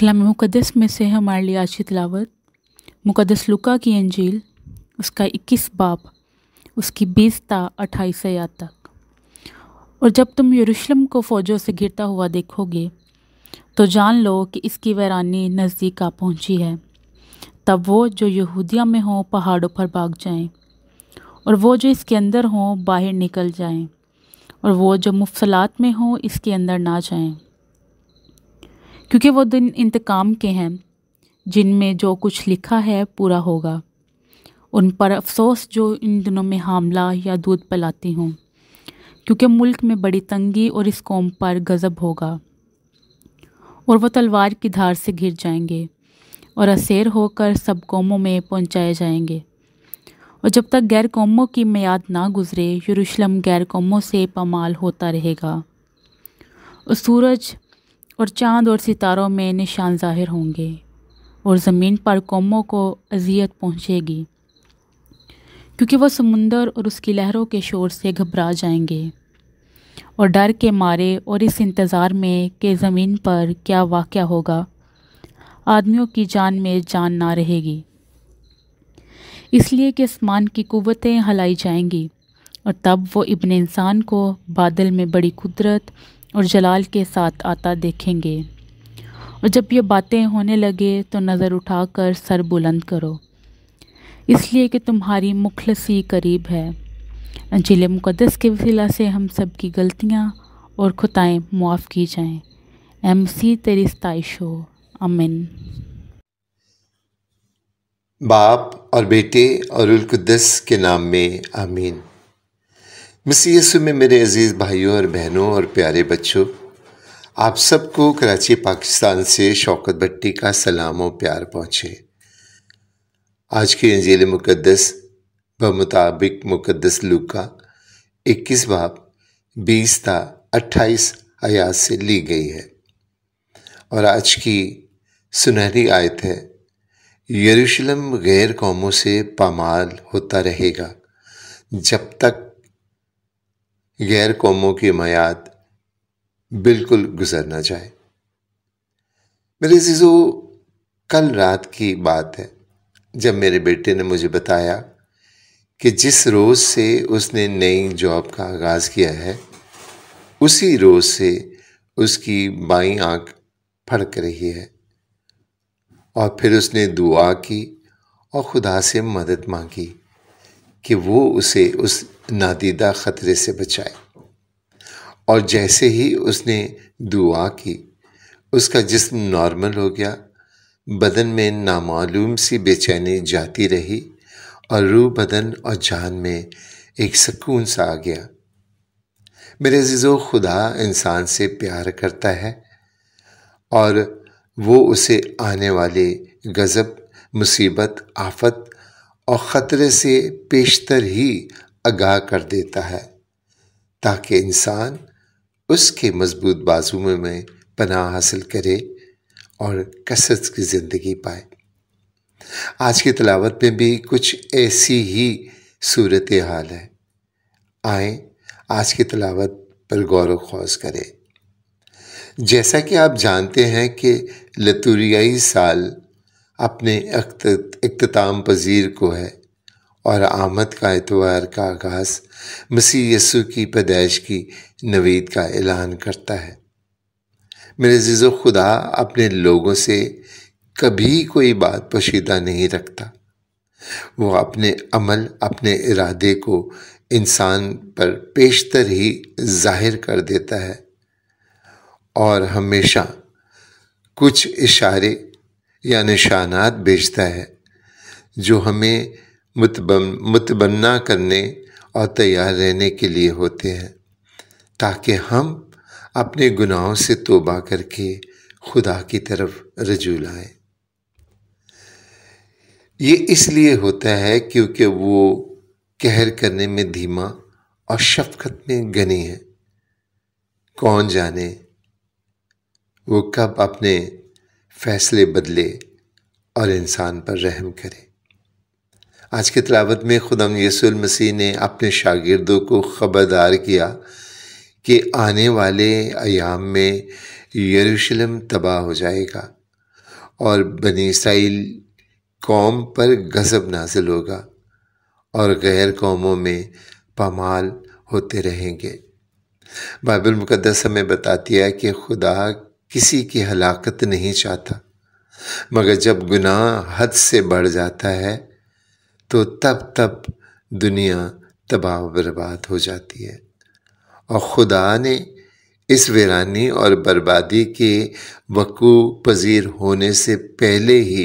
कलाम मुक़दस में से हमारे लिए आशी तिलावत मुक़दस लुका की अंजील उसका इक्कीस बाप उसकी बीस ता अट्ठाईस याद तक और जब तुम यरूशलेम को फ़ौजों से गिरता हुआ देखोगे तो जान लो कि इसकी वैरानी नज़दीक आ पहुँची है तब वो जो यहूदिया में हों पहाड़ों पर भाग जाएं और वो जो इसके अंदर हों बाहर निकल जाएं और वो जो मुफसलात में हों इसके अंदर ना जाएं क्योंकि वो दिन इंतकाम के हैं जिनमें जो कुछ लिखा है पूरा होगा उन पर अफसोस जो इन दिनों में हामला या दूध पलाती हूँ क्योंकि मुल्क में बड़ी तंगी और इस कौम पर गज़ब होगा और वह तलवार की धार से घिर जाएंगे और असैर होकर सब कौमों में पहुँचाए जाएंगे और जब तक गैर कौमों की मैयाद ना गुज़रे यरूशलम गैर कौमों से पमाल होता रहेगा और सूरज और चांद और सितारों में निशान ज़ाहिर होंगे और ज़मीन पर कौमों को अजियत पहुँचेगी क्योंकि वह समुंदर और उसकी लहरों के शोर से घबरा जाएंगे और डर के मारे और इस इंतज़ार में कि ज़मीन पर क्या वाक़ होगा आदमियों की जान में जान ना रहेगी इसलिए कि आसमान की कुतें हलाई जाएंगी और तब वो इबन इंसान को बादल में बड़ी कुदरत और जलाल के साथ आता देखेंगे और जब ये बातें होने लगे तो नज़र उठाकर सर बुलंद करो इसलिए कि तुम्हारी मुखलसी करीब है अंजिल मुक़दस के वसीला से हम सब की गलतियाँ और खुताएँ मुआफ़ की जाएँ एम सी तेरी स्ताइश हो अमिन बाप और बेटे और उलकदस के नाम में आमीन मसी यसु में मेरे अजीज़ भाइयों और बहनों और प्यारे बच्चों आप सबको कराची पाकिस्तान से शौकत भट्टी का सलाम और प्यार पहुँचे आज के अंजील मुकदस ब मुताबिक मुकदस लू का इक्कीस बाप बीस था अट्ठाईस आयात से ली गई है और आज की सुनहरी आयत है यरूशलम गैर कौमों से पामाल होता रहेगा जब तक गैर कौमों की मयाद बिल्कुल गुजर ना जाए मेरे जीजो कल रात की बात है जब मेरे बेटे ने मुझे बताया कि जिस रोज़ से उसने नई जॉब का आगाज़ किया है उसी रोज़ से उसकी बाई आंख फड़क रही है और फिर उसने दुआ की और खुदा से मदद मांगी कि वो उसे उस नादीदा ख़तरे से बचाए और जैसे ही उसने दुआ की उसका जिस्म नॉर्मल हो गया बदन में नामालूम सी बेचैनी जाती रही और रूह बदन और जान में एक सकून सा आ गया मेरे जिजो खुदा इंसान से प्यार करता है और वो उसे आने वाले गज़ब मुसीबत आफत और ख़तरे से पेशतर ही आगाह कर देता है ताकि इंसान उसके मजबूत बाजुओं में पनाह हासिल करे और कसरत की ज़िंदगी पाए आज की तलावत में भी कुछ ऐसी ही सूरत हाल है आए आज की तलावत पर गौर वौस करें जैसा कि आप जानते हैं कि लतूरियाई साल अपने इख्ताम पजीर को है और आमद का एतवार का आगाज़ मसीह यसु की पैदाइश की नवीद का ऐलान करता है मेरे जिजो खुदा अपने लोगों से कभी कोई बात पोशीदा नहीं रखता वो अपने अमल अपने इरादे को इंसान पर पेशतर ही जाहिर कर देता है और हमेशा कुछ इशारे या निशानात भेजता है जो हमें मुतबन्ना करने और तैयार रहने के लिए होते हैं ताकि हम अपने गुनाहों से तोबा करके खुदा की तरफ रजू लाएं ये इसलिए होता है क्योंकि वो कहर करने में धीमा और शफकत में गनी है कौन जाने वो कब अपने फैसले बदले और इंसान पर रहम करे आज के तलावत में खुदम यसूल मसीह ने अपने शागिर्दों को खबरदार किया कि आने वाले अयाम में यरूशलेम तबाह हो जाएगा और बनी इसराइल कौम पर गज़ब नाजिल होगा और गैर कौमों में पमाल होते रहेंगे बाइबल मुकदस हमें बताती है कि खुदा किसी की हलाकत नहीं चाहता मगर जब गुनाह हद से बढ़ जाता है तो तब तब दुनिया तबाह बर्बाद हो जाती है और खुदा ने इस वीरानी और बर्बादी के वकू पजीर होने से पहले ही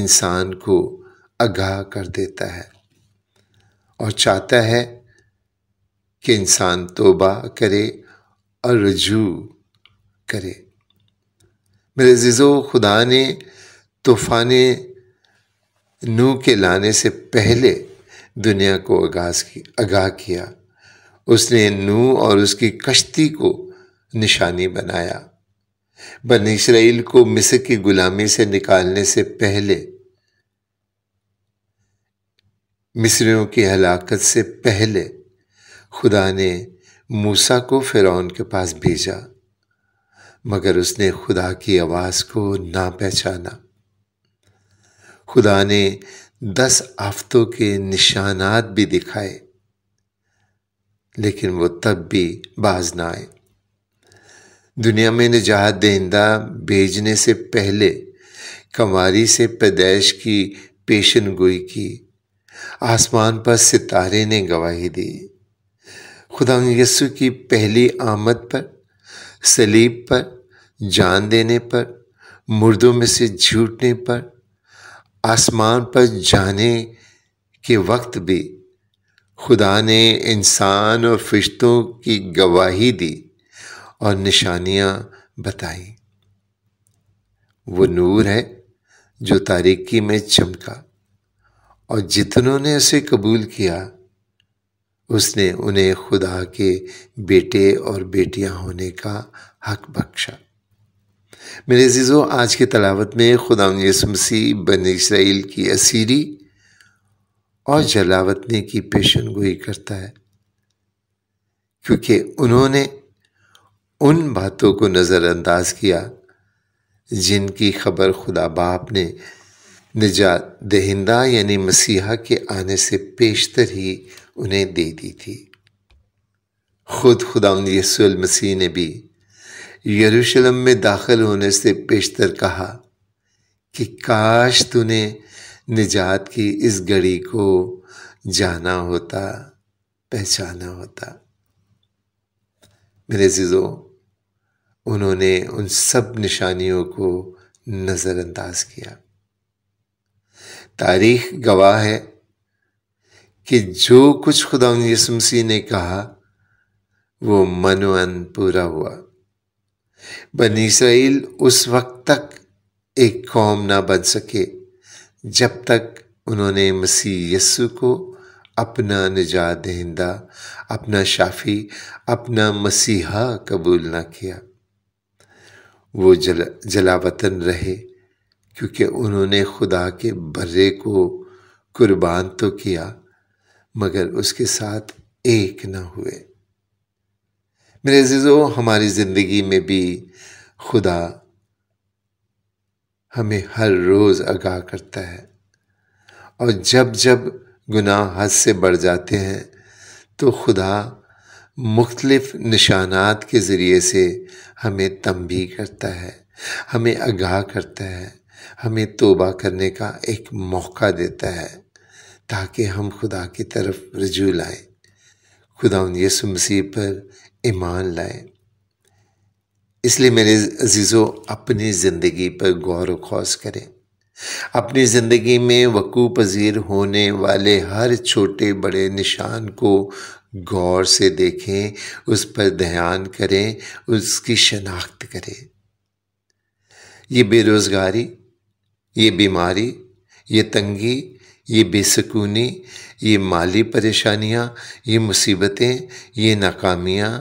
इंसान को आगाह कर देता है और चाहता है कि इंसान तोबा करे और रजू करे मेरे ज़िज़ो खुदा ने तूफ़ान नू के लाने से पहले दुनिया को आगाज की आगाह किया उसने नू और उसकी कश्ती को निशानी बनाया बन इसराइल को मिस्र की गुलामी से निकालने से पहले मिस्रियों की हलाकत से पहले खुदा ने मूसा को फ़िरौन के पास भेजा मगर उसने खुदा की आवाज़ को ना पहचाना खुदा ने दस आफतों के निशानात भी दिखाए लेकिन वो तब भी बाज ना आए दुनिया में निजात देंदा भेजने से पहले कमारी से पैदाइश की पेशन गोई की आसमान पर सितारे ने गवाही दी खुदा यसु की पहली आमद पर सलीब पर जान देने पर मुर्दों में से झूठने पर आसमान पर जाने के वक्त भी खुदा ने इंसान और फिश्तों की गवाही दी और निशानियाँ बताई वो नूर है जो तारीकी में चमका और जितनों ने उसे कबूल किया उसने उन्हें खुदा के बेटे और बेटियां होने का हक बख्शा मेरे जीजो आज की तलावत में खुदा मसीह बन इसराइल की असीरी और जलावतने की पेशन गोई करता है क्योंकि उन्होंने उन बातों को नज़रअंदाज किया जिनकी खबर खुदा बाप ने निजात दहिंदा यानी मसीहा के आने से पेशतर ही उन्हें दे दी थी खुद खुदा यसूल मसीह ने भी यरूशलेम में दाखिल होने से पेशतर कहा कि काश तूने निजात की इस घड़ी को जाना होता पहचाना होता मेरे जिजो उन्होंने उन सब निशानियों को नज़रअंदाज किया तारीख गवाह है कि जो कुछ खुदा यसुमसी ने कहा वो मनोअन पूरा हुआ बन इसराइल उस वक्त तक एक कौम ना बन सके जब तक उन्होंने मसीह यस्सु को अपना निजात दहिंदा अपना शाफी अपना मसीहा कबूल ना किया वो जल जलावतन रहे क्योंकि उन्होंने खुदा के बर्रे को कुर्बान तो किया मगर उसके साथ एक ना हुए मेरे अजीज़ो हमारी ज़िंदगी में भी खुदा हमें हर रोज़ आगाह करता है और जब जब गुनाह हद से बढ़ जाते हैं तो खुदा मुख्तलिफ निशानात के ज़रिए से हमें तंबी करता है हमें आगाह करता है हमें तोबा करने का एक मौका देता है ताकि हम खुदा की तरफ रजू लाएं खुदा उन यसु मसीह पर ईमान लाए इसलिए मेरे अजीज़ों अपनी ज़िंदगी पर गौर व खौस करें अपनी ज़िंदगी में वकू पजीर होने वाले हर छोटे बड़े निशान को गौर से देखें उस पर ध्यान करें उसकी शनाख्त करें ये बेरोज़गारी ये बीमारी ये तंगी ये बेसकूनी ये माली परेशानियाँ ये मुसीबतें ये नाकामियाँ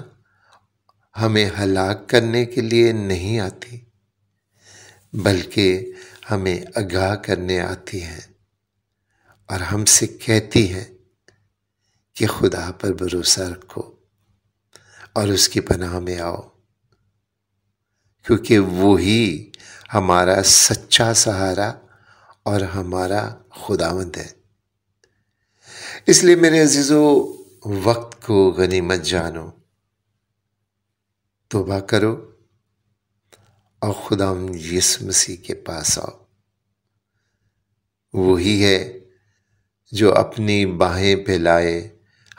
हमें हलाक करने के लिए नहीं आती बल्कि हमें आगाह करने आती हैं और हमसे कहती हैं कि खुदा पर भरोसा रखो और उसकी पनाह में आओ क्योंकि वो ही हमारा सच्चा सहारा और हमारा खुदावंद है इसलिए मेरे अजीज़ों वक्त को गनीमत जानो तोबा करो और खुदा यस मसीह के पास आओ वही है जो अपनी बाहें फैलाए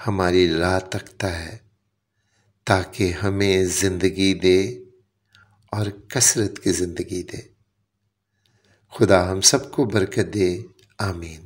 हमारी राह तकता है ताकि हमें ज़िंदगी दे और कसरत की ज़िंदगी दे खुदा हम सबको बरकत दे आमीन